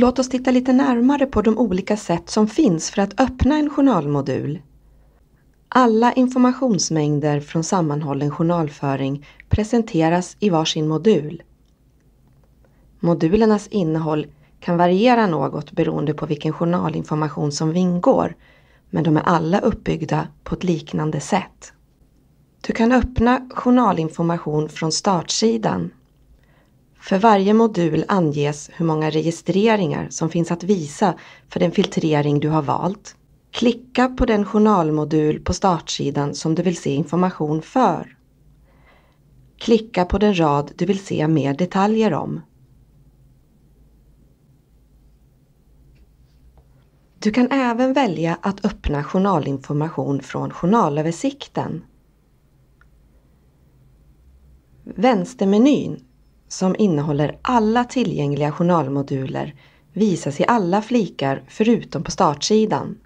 Låt oss titta lite närmare på de olika sätt som finns för att öppna en journalmodul. Alla informationsmängder från sammanhållen journalföring presenteras i varsin modul. Modulernas innehåll kan variera något beroende på vilken journalinformation som ingår, men de är alla uppbyggda på ett liknande sätt. Du kan öppna journalinformation från startsidan för varje modul anges hur många registreringar som finns att visa för den filtrering du har valt. Klicka på den journalmodul på startsidan som du vill se information för. Klicka på den rad du vill se mer detaljer om. Du kan även välja att öppna journalinformation från journalöversikten. Vänstermenyn som innehåller alla tillgängliga journalmoduler visas i alla flikar förutom på startsidan.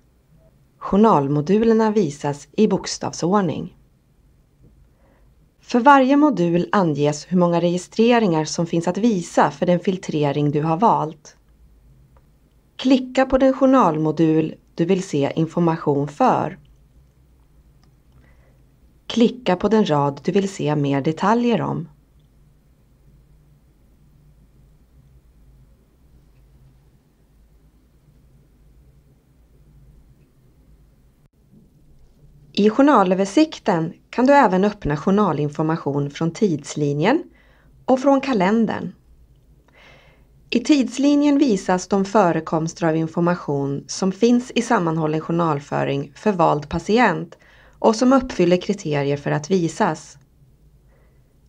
Journalmodulerna visas i bokstavsordning. För varje modul anges hur många registreringar som finns att visa för den filtrering du har valt. Klicka på den journalmodul du vill se information för. Klicka på den rad du vill se mer detaljer om. I journalöversikten kan du även öppna journalinformation från tidslinjen och från kalendern. I tidslinjen visas de förekomster av information som finns i sammanhållen journalföring för vald patient och som uppfyller kriterier för att visas.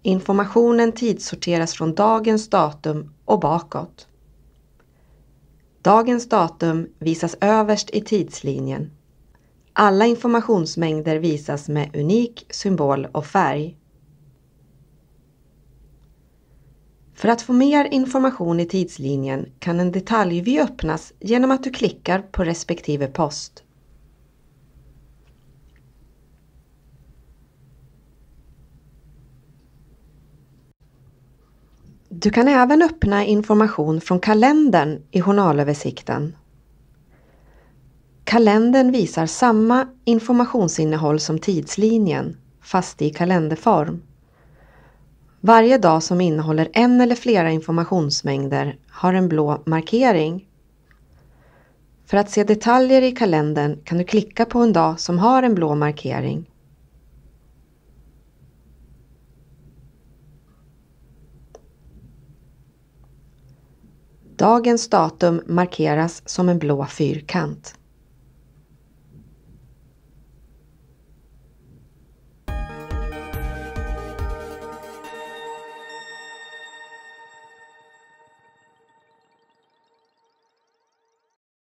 Informationen tidssorteras från dagens datum och bakåt. Dagens datum visas överst i tidslinjen alla informationsmängder visas med unik symbol och färg. För att få mer information i tidslinjen kan en detaljvy öppnas genom att du klickar på respektive post. Du kan även öppna information från kalendern i journalöversikten Kalendern visar samma informationsinnehåll som tidslinjen, fast i kalenderform. Varje dag som innehåller en eller flera informationsmängder har en blå markering. För att se detaljer i kalendern kan du klicka på en dag som har en blå markering. Dagens datum markeras som en blå fyrkant.